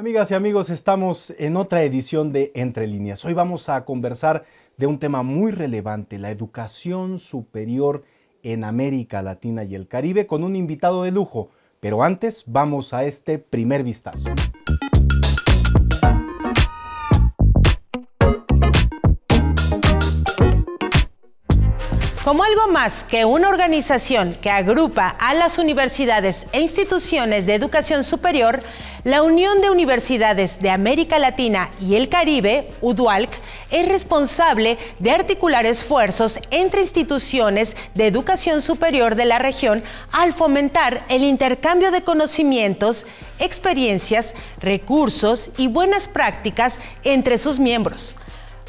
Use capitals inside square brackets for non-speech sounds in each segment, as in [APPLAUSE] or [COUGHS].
Amigas y amigos, estamos en otra edición de Entre líneas. Hoy vamos a conversar de un tema muy relevante, la educación superior en América Latina y el Caribe, con un invitado de lujo. Pero antes, vamos a este primer vistazo. Como algo más que una organización que agrupa a las universidades e instituciones de educación superior, la Unión de Universidades de América Latina y el Caribe, UDUALC, es responsable de articular esfuerzos entre instituciones de educación superior de la región al fomentar el intercambio de conocimientos, experiencias, recursos y buenas prácticas entre sus miembros.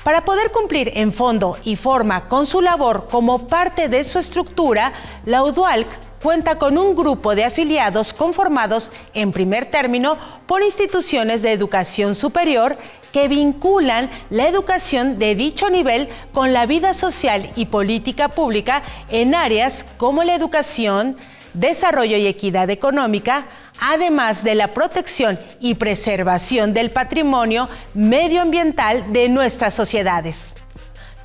Para poder cumplir en fondo y forma con su labor como parte de su estructura, la UDUALC cuenta con un grupo de afiliados conformados, en primer término, por instituciones de educación superior que vinculan la educación de dicho nivel con la vida social y política pública en áreas como la educación, desarrollo y equidad económica, además de la protección y preservación del patrimonio medioambiental de nuestras sociedades.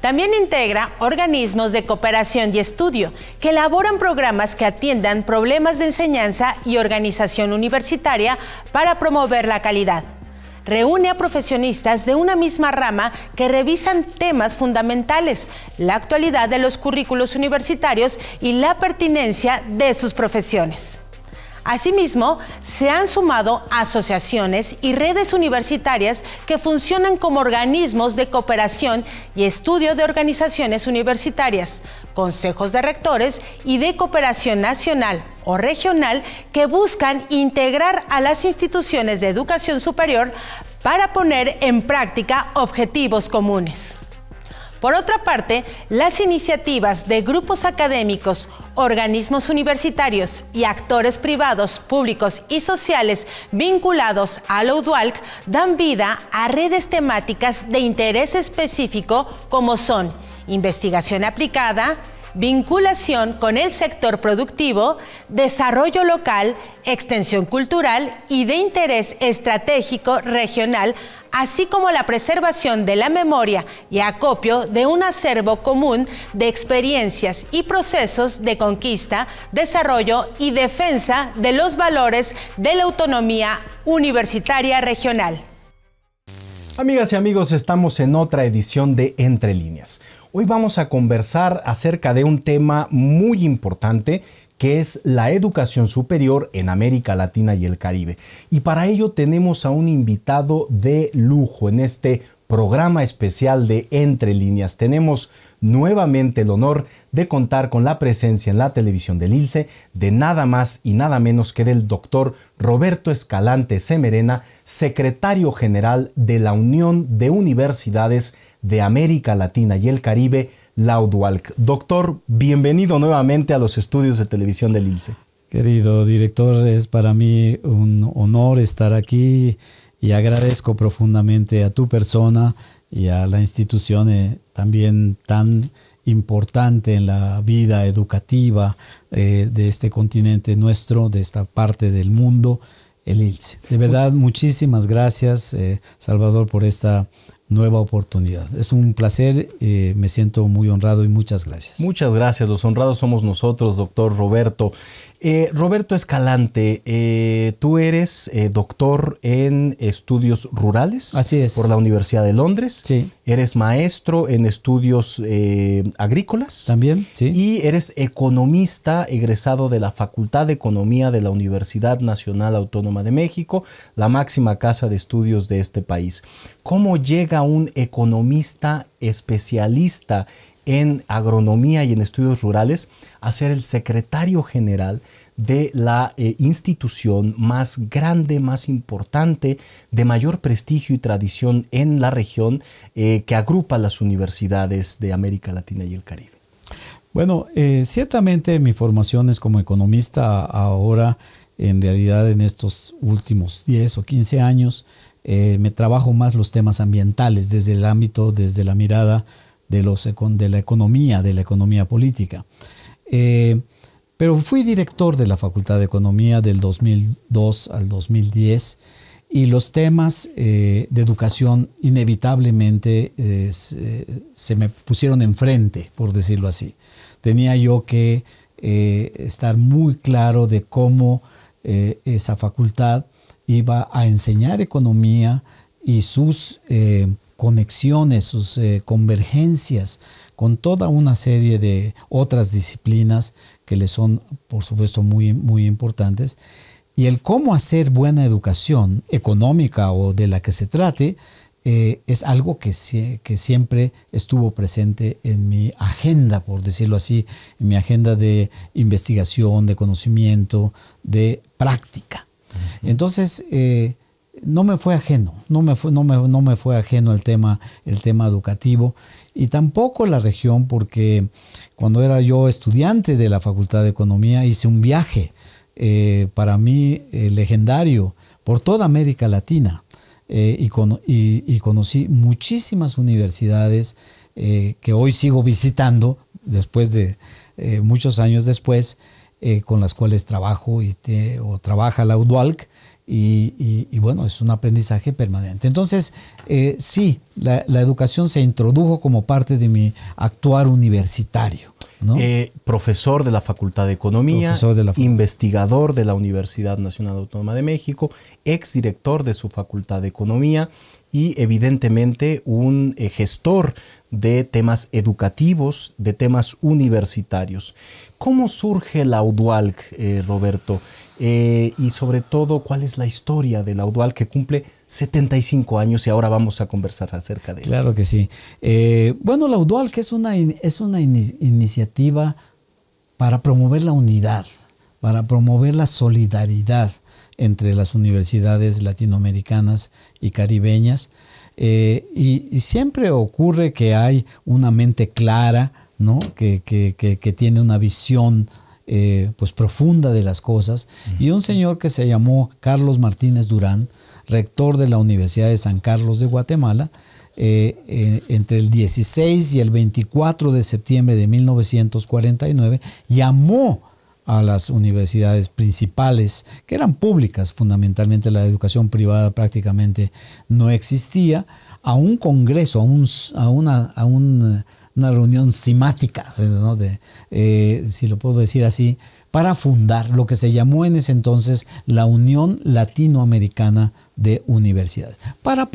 También integra organismos de cooperación y estudio que elaboran programas que atiendan problemas de enseñanza y organización universitaria para promover la calidad reúne a profesionistas de una misma rama que revisan temas fundamentales, la actualidad de los currículos universitarios y la pertinencia de sus profesiones. Asimismo, se han sumado asociaciones y redes universitarias que funcionan como organismos de cooperación y estudio de organizaciones universitarias, consejos de rectores y de cooperación nacional o regional que buscan integrar a las instituciones de educación superior para poner en práctica objetivos comunes. Por otra parte, las iniciativas de grupos académicos, organismos universitarios y actores privados, públicos y sociales vinculados a la UDUALC dan vida a redes temáticas de interés específico como son investigación aplicada, vinculación con el sector productivo, desarrollo local, extensión cultural y de interés estratégico regional así como la preservación de la memoria y acopio de un acervo común de experiencias y procesos de conquista, desarrollo y defensa de los valores de la autonomía universitaria regional. Amigas y amigos, estamos en otra edición de Entre líneas. Hoy vamos a conversar acerca de un tema muy importante que es la educación superior en América Latina y el Caribe. Y para ello tenemos a un invitado de lujo en este programa especial de Entre líneas. Tenemos nuevamente el honor de contar con la presencia en la televisión del ILSE de nada más y nada menos que del doctor Roberto Escalante Semerena, secretario general de la Unión de Universidades de América Latina y el Caribe, Laudwalk. Doctor, bienvenido nuevamente a los estudios de televisión del inse Querido director, es para mí un honor estar aquí y agradezco profundamente a tu persona y a la institución eh, también tan importante en la vida educativa eh, de este continente nuestro, de esta parte del mundo, el ILSE. De verdad, muchísimas gracias, eh, Salvador, por esta nueva oportunidad. Es un placer, eh, me siento muy honrado y muchas gracias. Muchas gracias, los honrados somos nosotros, doctor Roberto. Eh, Roberto Escalante, eh, tú eres eh, doctor en estudios rurales. Por la Universidad de Londres. Eres maestro en estudios agrícolas. También, sí. Y eres economista egresado de la Facultad de Economía de la Universidad Nacional Autónoma de México, la máxima casa de estudios de este país. ¿Cómo llega un economista especialista en agronomía y en estudios rurales a ser el secretario general de la eh, institución más grande, más importante, de mayor prestigio y tradición en la región eh, que agrupa las universidades de América Latina y el Caribe. Bueno, eh, ciertamente mi formación es como economista ahora, en realidad en estos últimos 10 o 15 años, me trabajo más los temas ambientales desde el ámbito, desde la mirada de, de la economía, de la economía política. Eh, pero fui director de la Facultad de Economía del 2002 al 2010 y los temas eh, de educación inevitablemente eh, se, me pusieron enfrente, por decirlo así. Tenía yo que estar muy claro de cómo esa facultad iba a enseñar economía y sus conexiones, sus eh, convergencias con toda una serie de otras disciplinas que le son, por supuesto, muy, muy importantes. Y el cómo hacer buena educación económica o de la que se trate eh, es algo que, siempre estuvo presente en mi agenda, por decirlo así, en mi agenda de investigación, de conocimiento, de práctica. Entonces, eh, no me fue ajeno, no me fue, no me, fue ajeno el tema, el tema educativo y tampoco la región porque cuando era yo estudiante de la Facultad de Economía hice un viaje eh, para mí eh, legendario por toda América Latina eh, y, conocí muchísimas universidades que hoy sigo visitando después de muchos años después con las cuales trabajo o trabaja la UDUALC y, bueno, es un aprendizaje permanente. Entonces, eh, sí, la, educación se introdujo como parte de mi actuar universitario. Eh, profesor de la Facultad de Economía, investigador de la Universidad Nacional Autónoma de México, exdirector de su Facultad de Economía y evidentemente un eh, gestor de temas educativos, de temas universitarios. ¿Cómo surge la UDUALC, Roberto? Eh, y sobre todo cuál es la historia de la UDUAL que cumple 75 años y ahora vamos a conversar acerca de eso. Claro que sí. Eh, bueno, Laudual que es una, es una iniciativa para promover la unidad, para promover la solidaridad entre las universidades latinoamericanas y caribeñas. Eh, y, siempre ocurre que hay una mente clara, ¿no? que, que tiene una visión eh, pues profunda de las cosas, y un señor que se llamó Carlos Martínez Durán, rector de la Universidad de San Carlos de Guatemala, eh, eh, entre el 16 y el 24 de septiembre de 1949, llamó a las universidades principales, que eran públicas fundamentalmente, la educación privada prácticamente no existía, a un congreso, a un, a a un una reunión simática, de, eh, si lo puedo decir así, para fundar lo que se llamó en ese entonces la Unión Latinoamericana de Universidades, para,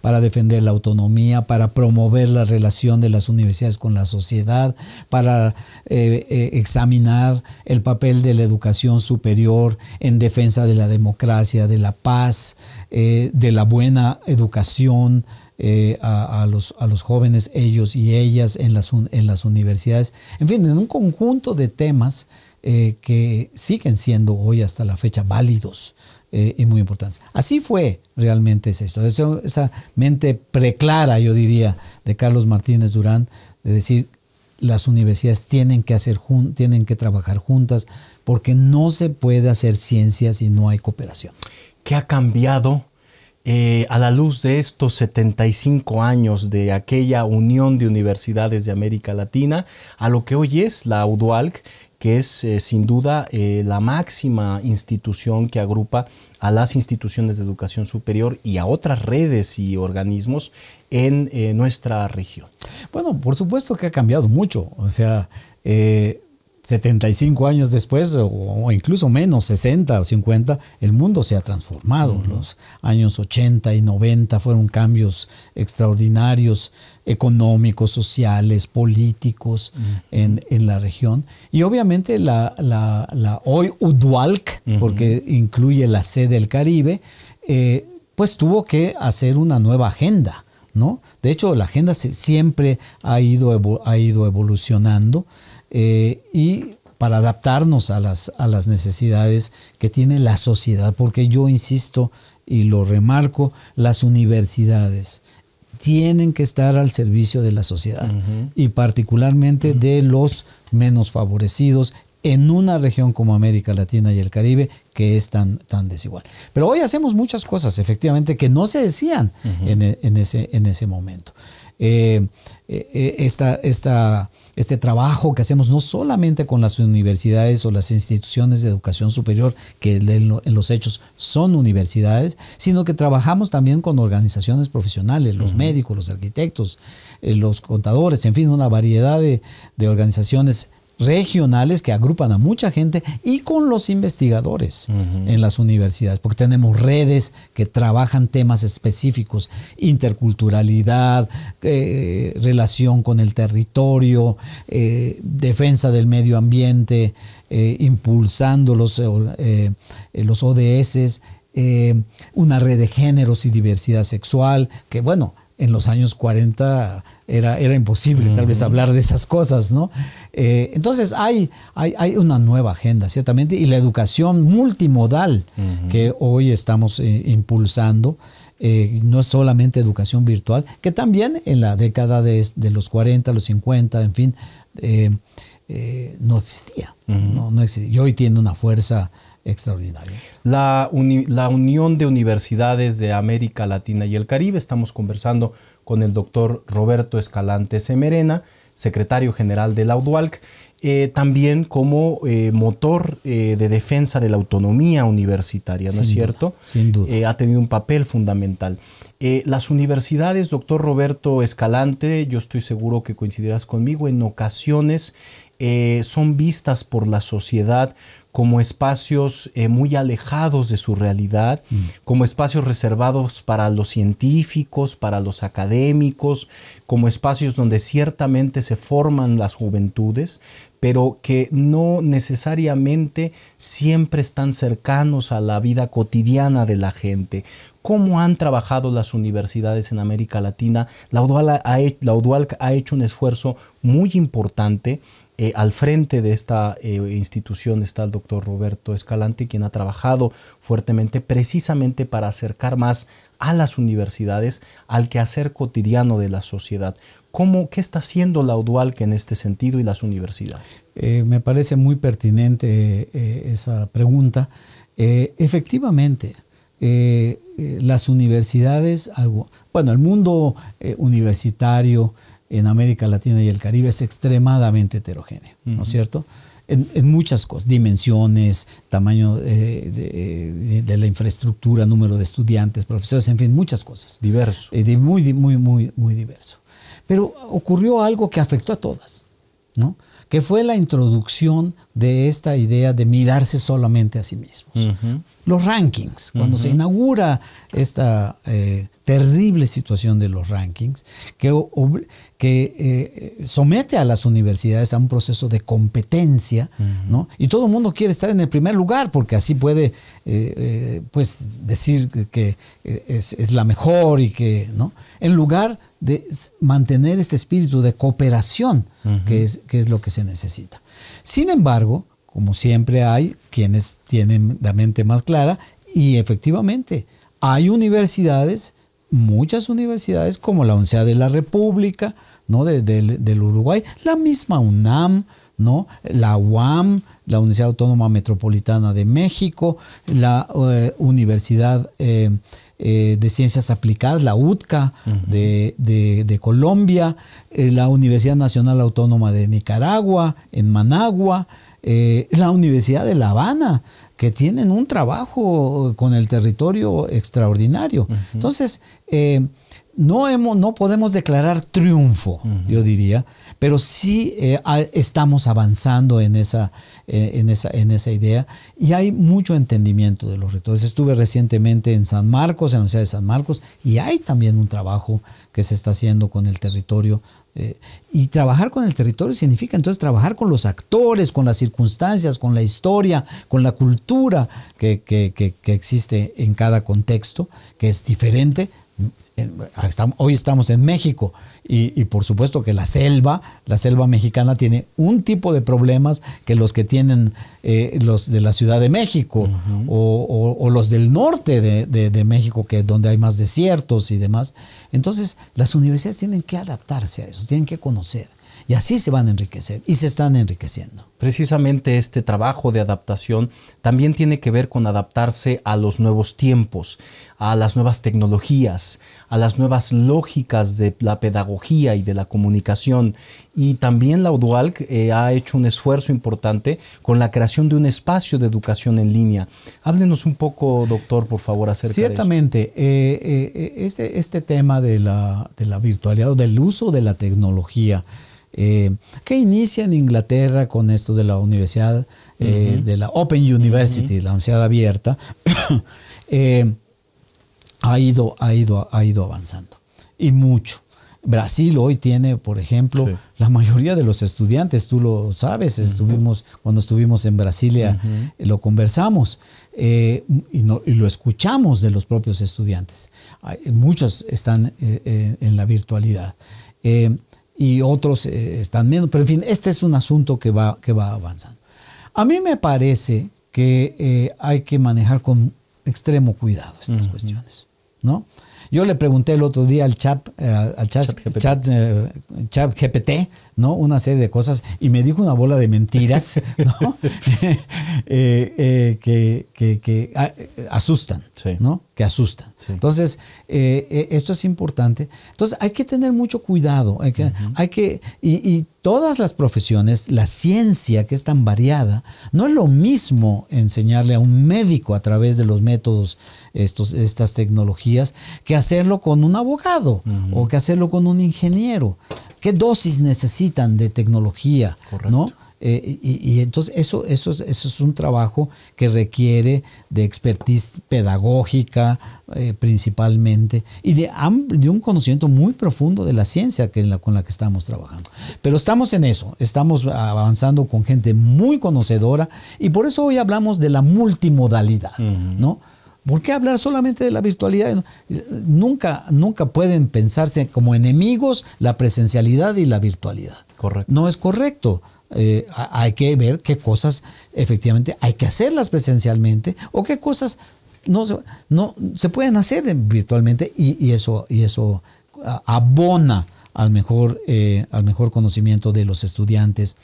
para defender la autonomía, para promover la relación de las universidades con la sociedad, para eh, eh, examinar el papel de la educación superior en defensa de la democracia, de la paz, de la buena educación, eh, a, los, jóvenes, ellos y ellas en las, en las universidades, en fin, en un conjunto de temas eh, que siguen siendo hoy hasta la fecha válidos eh, y muy importantes. Así fue realmente esa historia, esa, mente preclara, yo diría, de Carlos Martínez Durán, de decir, las universidades tienen que, hacer tienen que trabajar juntas porque no se puede hacer ciencia si no hay cooperación. ¿Qué ha cambiado eh, a la luz de estos 75 años de aquella unión de universidades de América Latina a lo que hoy es la UDUALC, que es eh, sin duda eh, la máxima institución que agrupa a las instituciones de educación superior y a otras redes y organismos en nuestra región. Bueno, por supuesto que ha cambiado mucho, o sea, 75 años después, o, incluso menos, 60 o 50, el mundo se ha transformado. Los años 80 y 90 fueron cambios extraordinarios, económicos, sociales, políticos en, la región. Y obviamente la, la, hoy UDUALC, porque incluye la sede del Caribe, eh, pues tuvo que hacer una nueva agenda. ¿no? De hecho, la agenda siempre ha ido, ha ido evolucionando. Eh, y para adaptarnos a las, a las necesidades que tiene la sociedad, porque yo insisto y lo remarco, las universidades tienen que estar al servicio de la sociedad y particularmente de los menos favorecidos en una región como América Latina y el Caribe que es tan, tan desigual. Pero hoy hacemos muchas cosas, efectivamente, que no se decían en, ese, en ese momento. Eh, eh, esta, esta este trabajo que hacemos no solamente con las universidades o las instituciones de educación superior, que en los hechos son universidades, sino que trabajamos también con organizaciones profesionales, los médicos, los arquitectos, eh, los contadores, en fin, una variedad de, de organizaciones regionales que agrupan a mucha gente y con los investigadores en las universidades, porque tenemos redes que trabajan temas específicos, interculturalidad, eh, relación con el territorio, eh, defensa del medio ambiente, eh, impulsando los, los ODS, una red de géneros y diversidad sexual, que bueno, en los años 40 era, era imposible tal vez hablar de esas cosas, ¿no? Eh, entonces hay, hay, una nueva agenda, ciertamente, y la educación multimodal que hoy estamos eh, impulsando. Eh, no es solamente educación virtual, que también en la década de, los 40, los 50, en fin, no existía, no, no existía. Y hoy tiene una fuerza extraordinario. La, Unión de Universidades de América Latina y el Caribe, estamos conversando con el doctor Roberto Escalante Semerena, secretario general de la UDUALC, eh, también como eh, motor eh, de defensa de la autonomía universitaria, ¿no es cierto? Sin duda. ha tenido un papel fundamental. las universidades, doctor Roberto Escalante, yo estoy seguro que coincidirás conmigo, en ocasiones eh, son vistas por la sociedad como espacios eh, muy alejados de su realidad, mm. como espacios reservados para los científicos, para los académicos, como espacios donde ciertamente se forman las juventudes, pero que no necesariamente siempre están cercanos a la vida cotidiana de la gente, cómo han trabajado las universidades en América Latina. La UDUALC ha, hecho un esfuerzo muy importante. Eh, al frente de esta eh, institución está el doctor Roberto Escalante, quien ha trabajado fuertemente precisamente para acercar más a las universidades al quehacer cotidiano de la sociedad. ¿Cómo, ¿Qué está haciendo la UDUALC en este sentido y las universidades? Eh, me parece muy pertinente esa pregunta. efectivamente, eh, las universidades, algo, bueno, el mundo eh, universitario en América Latina y el Caribe es extremadamente heterogéneo, ¿no es cierto? En, muchas cosas, dimensiones, tamaño eh, de, la infraestructura, número de estudiantes, profesores, en fin, muchas cosas. Diverso. muy, muy, muy, muy diverso. Pero ocurrió algo que afectó a todas, ¿no? que fue la introducción de esta idea de mirarse solamente a sí mismos. Los rankings, cuando se inaugura esta eh, terrible situación de los rankings, que, eh, somete a las universidades a un proceso de competencia, ¿no? Y todo el mundo quiere estar en el primer lugar, porque así puede eh, pues decir que es, la mejor y que, ¿no? En lugar de mantener este espíritu de cooperación, que, es, que es lo que se necesita. Sin embargo, como siempre hay quienes tienen la mente más clara, y efectivamente, hay universidades, muchas universidades, como la Universidad de la República, ¿no? del Uruguay, la misma UNAM, ¿no? la UAM, la Universidad Autónoma Metropolitana de México, la eh, Universidad eh, eh, de Ciencias Aplicadas, la UTCA de, Colombia, eh, la Universidad Nacional Autónoma de Nicaragua, en Managua, eh, la Universidad de La Habana, que tienen un trabajo con el territorio extraordinario. Entonces, no, podemos declarar triunfo, yo diría, pero sí eh, estamos avanzando eh, en esa, en, esa, idea y hay mucho entendimiento de los retos. Estuve recientemente en San Marcos, en la Universidad de San Marcos, y hay también un trabajo que se está haciendo con el territorio eh, y trabajar con el territorio significa entonces trabajar con los actores, con las circunstancias, con la historia, con la cultura que existe en cada contexto, que es diferente, hoy estamos en México y, por supuesto que la selva, la selva mexicana tiene un tipo de problemas que los que tienen eh, los de la Ciudad de México o, los del norte de, de, México, que es donde hay más desiertos y demás. Entonces las universidades tienen que adaptarse a eso, tienen que conocer. Y así se van a enriquecer y se están enriqueciendo. Precisamente este trabajo de adaptación también tiene que ver con adaptarse a los nuevos tiempos, a las nuevas tecnologías, a las nuevas lógicas de la pedagogía y de la comunicación. Y también la UDUALC eh, ha hecho un esfuerzo importante con la creación de un espacio de educación en línea. Háblenos un poco, doctor, por favor, acerca de eso. Ciertamente, eh, eh, este, este, tema de la, de la virtualidad o del uso de la tecnología, eh, que inicia en Inglaterra con esto de la universidad, eh, de la Open University, la universidad abierta, [COUGHS] eh, ha, ido, ha, ido, ha ido avanzando y mucho. Brasil hoy tiene, por ejemplo, la mayoría de los estudiantes, tú lo sabes, estuvimos, cuando estuvimos en Brasilia, lo conversamos y, lo escuchamos de los propios estudiantes. muchos están en la virtualidad y otros eh, están menos. Pero en fin, este es un asunto que va, que va avanzando. A mí me parece que eh, hay que manejar con extremo cuidado estas cuestiones, ¿no? Yo le pregunté el otro día al chap, eh, al chat, GPT. GPT, ¿no? Una serie de cosas y me dijo una bola de mentiras, que, asustan, ¿no? Que asustan. Entonces, eh, eh, esto es importante. Entonces, hay que tener mucho cuidado. Hay que, hay que y, y todas las profesiones, la ciencia que es tan variada, no es lo mismo enseñarle a un médico a través de los métodos, estos, estas tecnologías, que hacerlo con un abogado o que hacerlo con un ingeniero. ¿Qué dosis necesitan de tecnología? Correcto. ¿no? Eh, y, entonces eso, eso, es, un trabajo que requiere de expertise pedagógica eh, principalmente y de, de, un conocimiento muy profundo de la ciencia que con la que estamos trabajando. Pero estamos en eso, estamos avanzando con gente muy conocedora y por eso hoy hablamos de la multimodalidad, ¿no? ¿Por qué hablar solamente de la virtualidad? Nunca, nunca pueden pensarse como enemigos la presencialidad y la virtualidad. Correcto. No es correcto. Eh, hay que ver qué cosas efectivamente hay que hacerlas presencialmente o qué cosas no, no se pueden hacer virtualmente y, eso, y eso abona al mejor, eh, al mejor conocimiento de los estudiantes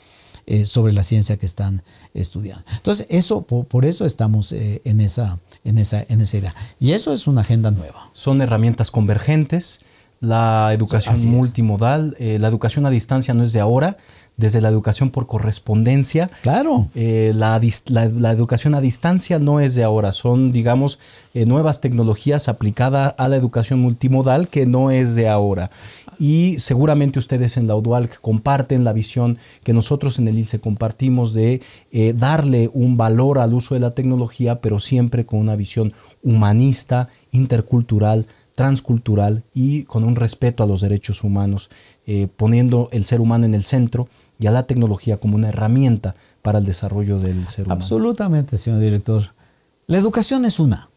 eh, sobre la ciencia que están estudiando. Entonces, eso, por eso estamos en esa en esa, en esa idea. Y eso es una agenda nueva. Son herramientas convergentes, la educación multimodal, eh, la educación a distancia no es de ahora, desde la educación por correspondencia. Claro. Eh, la, educación a distancia no es de ahora, son, digamos, eh, nuevas tecnologías aplicadas a la educación multimodal que no es de ahora y seguramente ustedes en la UDUALC comparten la visión que nosotros en el ILSE compartimos de eh, darle un valor al uso de la tecnología, pero siempre con una visión humanista, intercultural, transcultural y con un respeto a los derechos humanos, eh, poniendo el ser humano en el centro y a la tecnología como una herramienta para el desarrollo del ser humano. Absolutamente, señor director. La educación es una,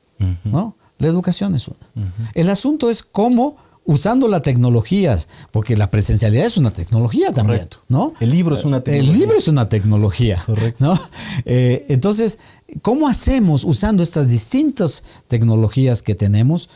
¿no? La educación es una. El asunto es cómo usando las tecnologías, porque la presencialidad es una tecnología también, ¿no? El libro es una tecnología. El libro es una tecnología, Correcto. ¿no? Eh, entonces, ¿cómo hacemos usando estas distintas tecnologías que tenemos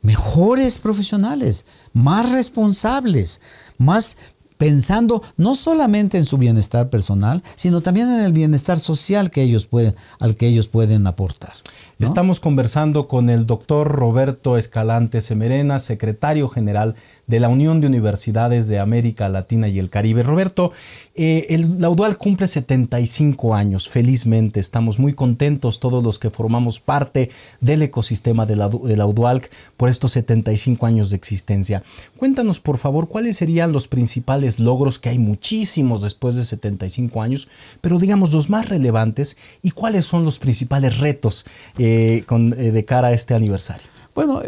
mejores profesionales, más responsables, más pensando no solamente en su bienestar personal, sino también en el bienestar social que ellos pueden, al que ellos pueden aportar? Estamos conversando con el doctor Roberto Escalante Semerena, secretario general de la Unión de Universidades de América Latina y el Caribe. Roberto, eh, el, la UDUAL cumple 75 años, felizmente. Estamos muy contentos todos los que formamos parte del ecosistema de la, por estos 75 años de existencia. Cuéntanos, por favor, cuáles serían los principales logros, que hay muchísimos después de 75 años, pero digamos los más relevantes y cuáles son los principales retos eh, eh, de cara a este aniversario. Bueno,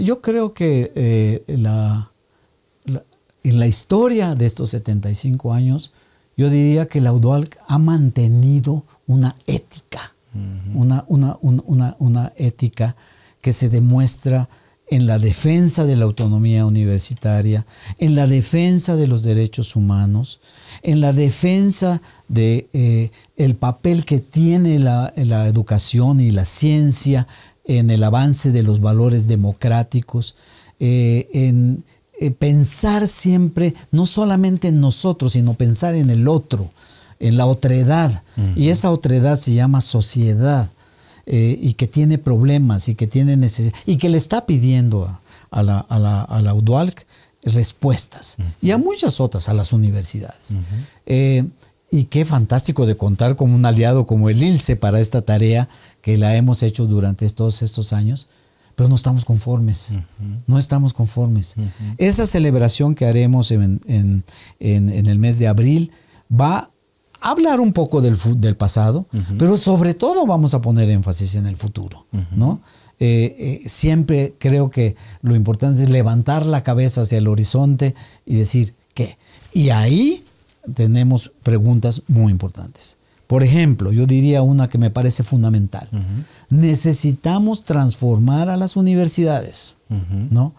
Yo creo que eh, la, en la historia de estos 75 años, yo diría que la UDOAL ha mantenido una ética, una, una, ética que se demuestra en la defensa de la autonomía universitaria, en la defensa de los derechos humanos, en la defensa de eh, el papel que tiene la, la, educación y la ciencia en el avance de los valores democráticos, eh, en eh, pensar siempre, no solamente en nosotros, sino pensar en el otro, en la otredad. Y esa otredad se llama sociedad. Eh, y que tiene problemas y que tiene y que le está pidiendo a, la, a, respuestas y a muchas otras, a las universidades. y qué fantástico de contar con un aliado como el ILSE para esta tarea que la hemos hecho durante todos estos años, pero no estamos conformes, no estamos conformes. Esa celebración que haremos en, el mes de abril va a hablar un poco del, pasado, pero sobre todo vamos a poner énfasis en el futuro, ¿no? Eh, eh, siempre creo que lo importante es levantar la cabeza hacia el horizonte y decir, ¿qué? Y ahí tenemos preguntas muy importantes. Por ejemplo, yo diría una que me parece fundamental. Necesitamos transformar a las universidades, ¿no?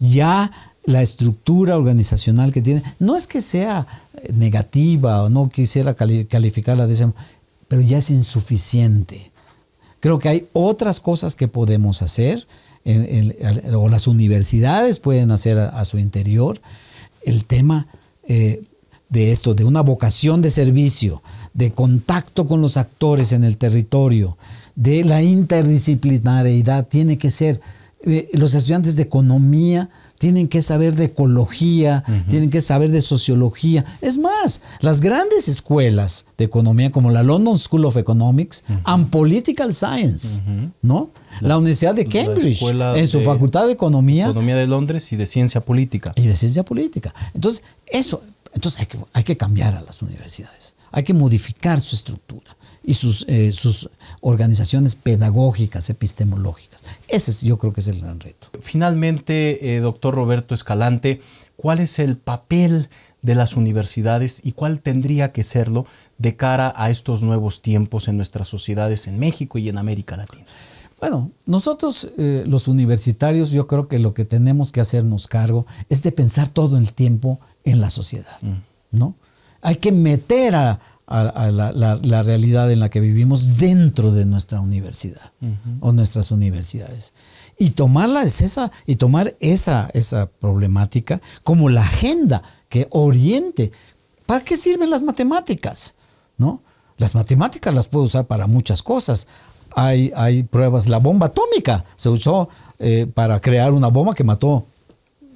Ya la estructura organizacional que tiene, no es que sea eh, negativa o no quisiera calificarla de esa pero ya es insuficiente. Creo que hay otras cosas que podemos hacer, o las universidades pueden hacer a, su interior, el tema eh, de esto, de una vocación de servicio, de contacto con los actores en el territorio, de la interdisciplinariedad, tiene que ser, eh, los estudiantes de economía tienen que saber de ecología, tienen que saber de sociología. Es más, las grandes escuelas de economía, como la London School of Economics, and Political Science, ¿no? La, Universidad de Cambridge, en su Facultad de Economía. Economía de Londres y de Ciencia Política. Y de Ciencia Política. Entonces, eso, entonces hay que cambiar a las universidades. Hay que modificar su estructura y sus, eh, organizaciones pedagógicas, epistemológicas. Ese yo creo que es el gran reto. Finalmente, eh, doctor Roberto Escalante, ¿cuál es el papel de las universidades y cuál tendría que serlo de cara a estos nuevos tiempos en nuestras sociedades en México y en América Latina? Bueno, nosotros eh, los universitarios yo creo que lo que tenemos que hacernos cargo es de pensar todo el tiempo en la sociedad, mm. ¿no? hay que meter a, la, realidad en la que vivimos dentro de nuestra universidad o nuestras universidades. Y tomarla es esa, y tomar esa, problemática como la agenda que oriente. ¿Para qué sirven las matemáticas? ¿No? Las matemáticas las puedo usar para muchas cosas. Hay, pruebas, la bomba atómica se usó eh, para crear una bomba que mató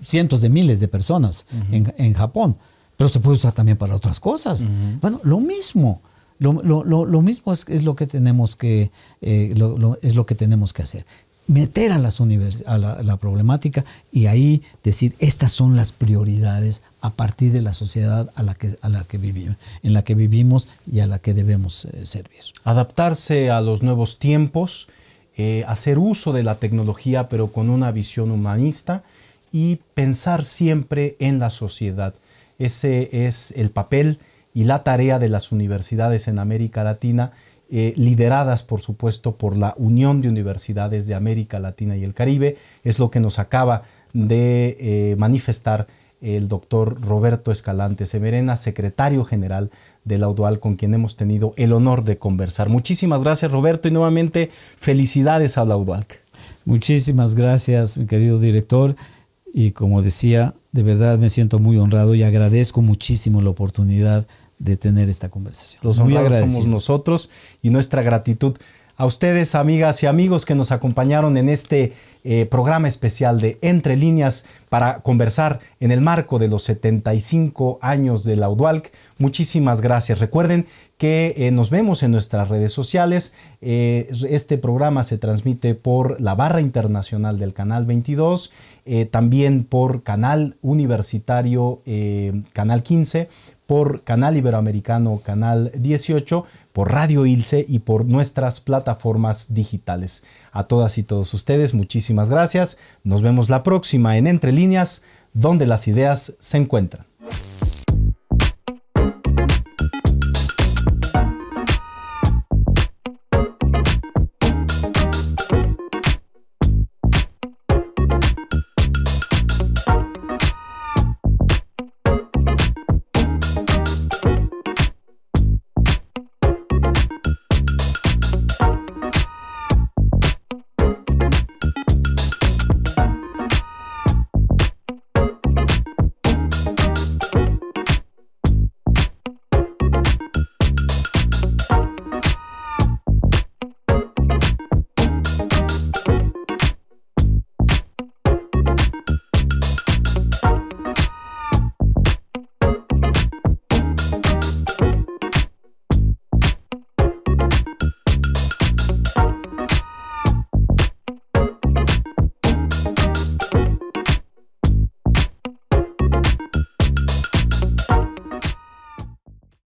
cientos de miles de personas en Japón pero se puede usar también para otras cosas. Bueno, lo mismo. Lo, mismo es, lo que tenemos que eh, es lo que tenemos que hacer meter a las a la, la, problemática y ahí decir estas son las prioridades a partir de la sociedad a la que a la que en la que vivimos y a la que debemos eh, servir adaptarse a los nuevos tiempos eh, hacer uso de la tecnología pero con una visión humanista y pensar siempre en la sociedad ese es el papel y la tarea de las universidades en América Latina, eh, lideradas por supuesto por la Unión de Universidades de América Latina y el Caribe. Es lo que nos acaba de eh, manifestar el doctor Roberto Escalante Semerena, secretario general de la con quien hemos tenido el honor de conversar. Muchísimas gracias, Roberto, y nuevamente felicidades a la UDUAL. Muchísimas gracias, mi querido director, y como decía, de verdad me siento muy honrado y agradezco muchísimo la oportunidad de tener esta conversación. Los somos nosotros y nuestra gratitud a ustedes, amigas y amigos que nos acompañaron en este eh, programa especial de Entre Líneas para conversar en el marco de los 75 años de la UDUALC. Muchísimas gracias. Recuerden que eh, nos vemos en nuestras redes sociales. Eh, este programa se transmite por la barra internacional del Canal 22, también por Canal Universitario Canal 15, por Canal Iberoamericano, Canal 18, por Radio Ilse y por nuestras plataformas digitales. A todas y todos ustedes, muchísimas gracias. Nos vemos la próxima en Entre Líneas, donde las ideas se encuentran.